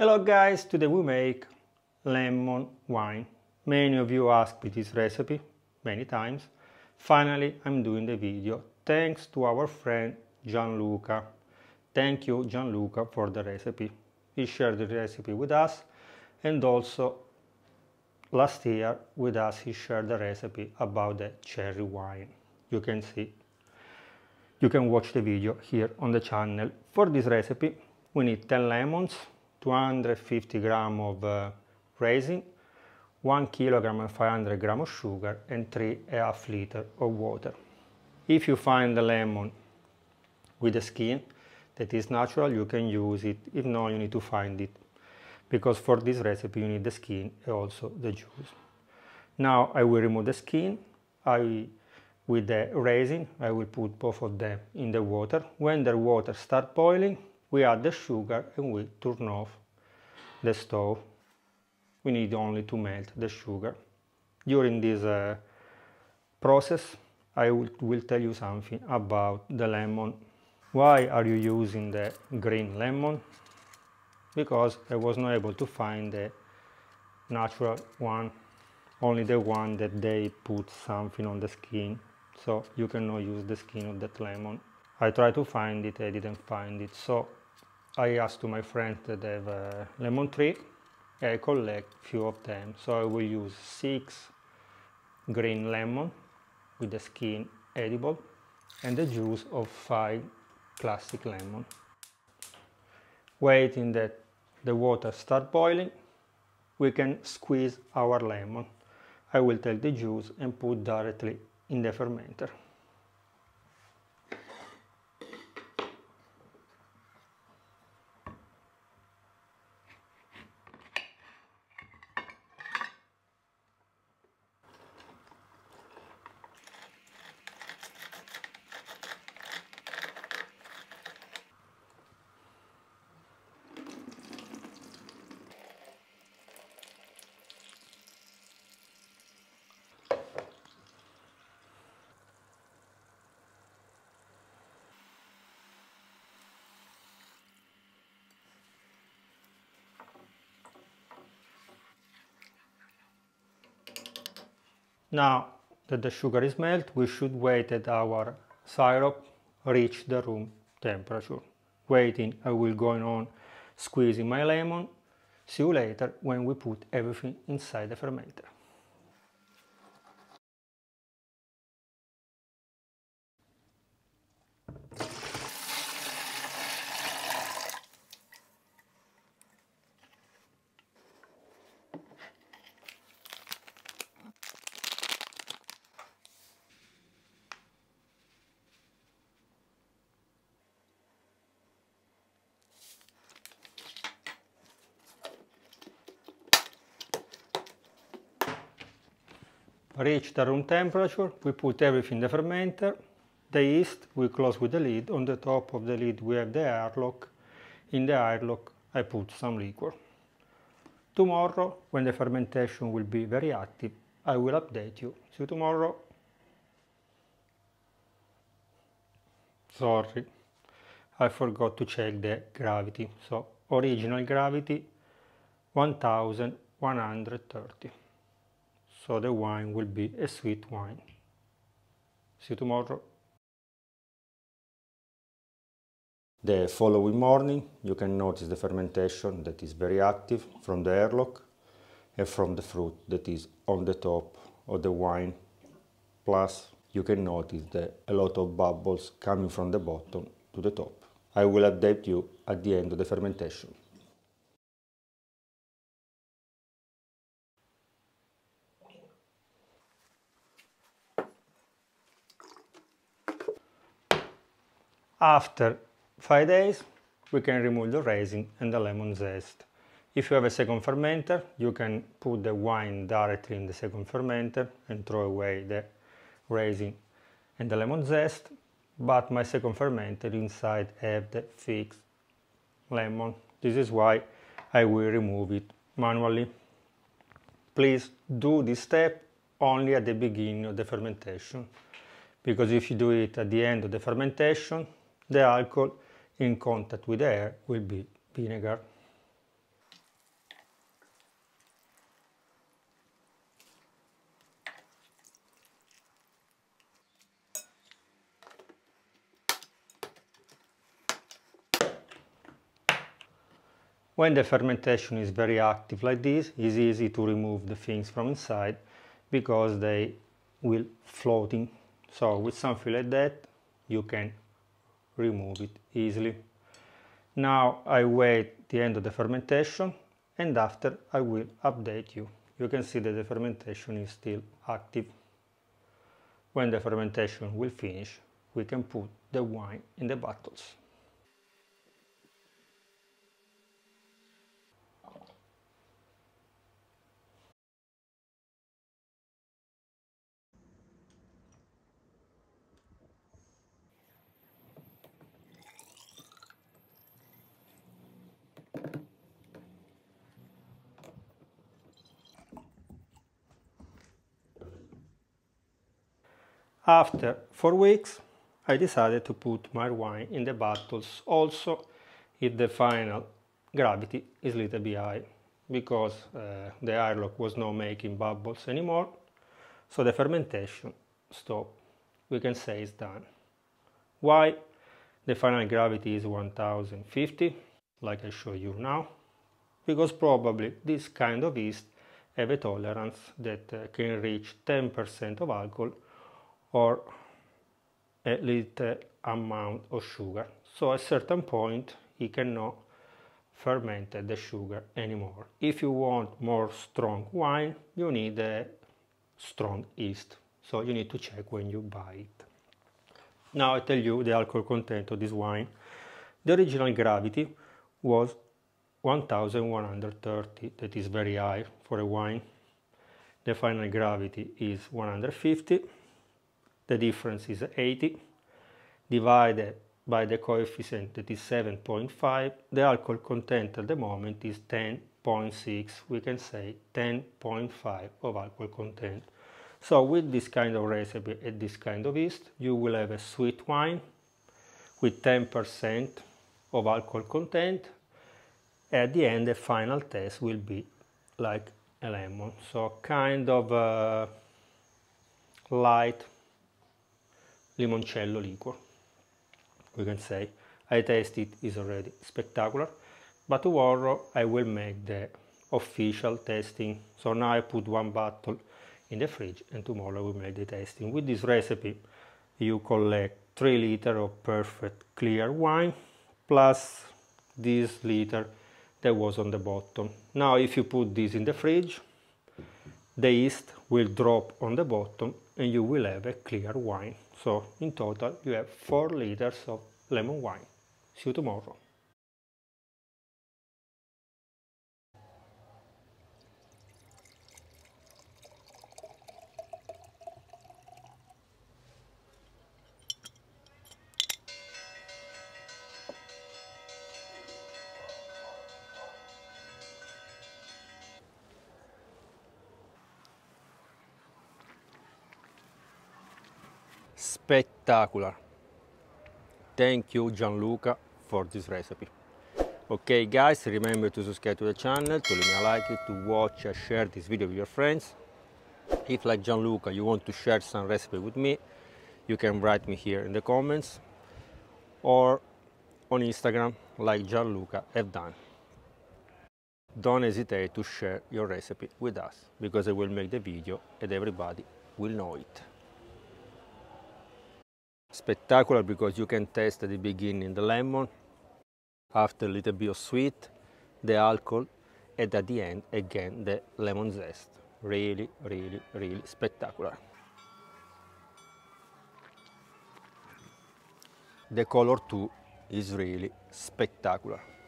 Hello guys, today we make lemon wine. Many of you asked me this recipe many times. Finally, I'm doing the video thanks to our friend Gianluca. Thank you Gianluca for the recipe. He shared the recipe with us and also last year with us he shared the recipe about the cherry wine. You can see, you can watch the video here on the channel. For this recipe we need 10 lemons, 250 gram of uh, raisin, 1 kilogram and 500 gram of sugar, and 3.5 liter of water. If you find the lemon with the skin that is natural, you can use it. If not, you need to find it because for this recipe you need the skin and also the juice. Now I will remove the skin. I with the raisin, I will put both of them in the water. When the water start boiling, we add the sugar and we turn off the stove. We need only to melt the sugar. During this uh, process I will, will tell you something about the lemon. Why are you using the green lemon? Because I was not able to find the natural one, only the one that they put something on the skin. So you cannot use the skin of that lemon. I tried to find it, I didn't find it. So I asked to my friend that they have a lemon tree. I collect few of them. So I will use six green lemon with the skin edible and the juice of five classic lemon. Waiting that the water start boiling, we can squeeze our lemon. I will take the juice and put directly in the fermenter. Now that the sugar is melted, we should wait that our syrup reach the room temperature. Waiting, I will going on squeezing my lemon. See you later when we put everything inside the fermenter. reach the room temperature, we put everything in the fermenter, the yeast, we close with the lid, on the top of the lid we have the airlock, in the airlock I put some liquor. Tomorrow, when the fermentation will be very active, I will update you. See you tomorrow. Sorry, I forgot to check the gravity. So, original gravity 1130 so the wine will be a sweet wine. See you tomorrow. The following morning you can notice the fermentation that is very active from the airlock and from the fruit that is on the top of the wine. Plus you can notice that a lot of bubbles coming from the bottom to the top. I will update you at the end of the fermentation. After 5 days, we can remove the raisin and the lemon zest. If you have a second fermenter, you can put the wine directly in the second fermenter and throw away the raisin and the lemon zest, but my second fermenter inside have the fixed lemon. This is why I will remove it manually. Please do this step only at the beginning of the fermentation, because if you do it at the end of the fermentation, the alcohol in contact with the air will be vinegar. When the fermentation is very active like this, it's easy to remove the things from inside because they will floating. So with something like that, you can remove it easily. Now I wait the end of the fermentation and after I will update you. You can see that the fermentation is still active. When the fermentation will finish, we can put the wine in the bottles. After four weeks, I decided to put my wine in the bottles also if the final gravity is little bit high because uh, the airlock was not making bubbles anymore so the fermentation stopped. We can say it's done. Why? The final gravity is 1050 like I show you now because probably this kind of yeast have a tolerance that uh, can reach 10% of alcohol or a little amount of sugar. So at certain point he cannot ferment the sugar anymore. If you want more strong wine, you need a strong yeast. So you need to check when you buy it. Now I tell you the alcohol content of this wine. The original gravity was 1130, that is very high for a wine. The final gravity is 150 the difference is 80 divided by the coefficient that is 7.5 the alcohol content at the moment is 10.6 we can say 10.5 of alcohol content so with this kind of recipe and this kind of yeast you will have a sweet wine with 10% of alcohol content at the end the final test will be like a lemon so kind of a uh, light limoncello liquor we can say I taste it is already spectacular but tomorrow I will make the official tasting so now I put one bottle in the fridge and tomorrow we make the tasting with this recipe you collect 3 liter of perfect clear wine plus this liter that was on the bottom now if you put this in the fridge the yeast will drop on the bottom and you will have a clear wine so in total you have 4 liters of lemon wine. See you tomorrow. spectacular. Thank you Gianluca for this recipe. Okay guys, remember to subscribe to the channel, to leave me a like, to watch and share this video with your friends. If like Gianluca you want to share some recipe with me, you can write me here in the comments or on Instagram like Gianluca have done. Don't hesitate to share your recipe with us because I will make the video and everybody will know it. Spectacular because you can taste at the beginning the lemon, after a little bit of sweet, the alcohol, and at the end again the lemon zest. Really, really, really spectacular. The color too is really spectacular.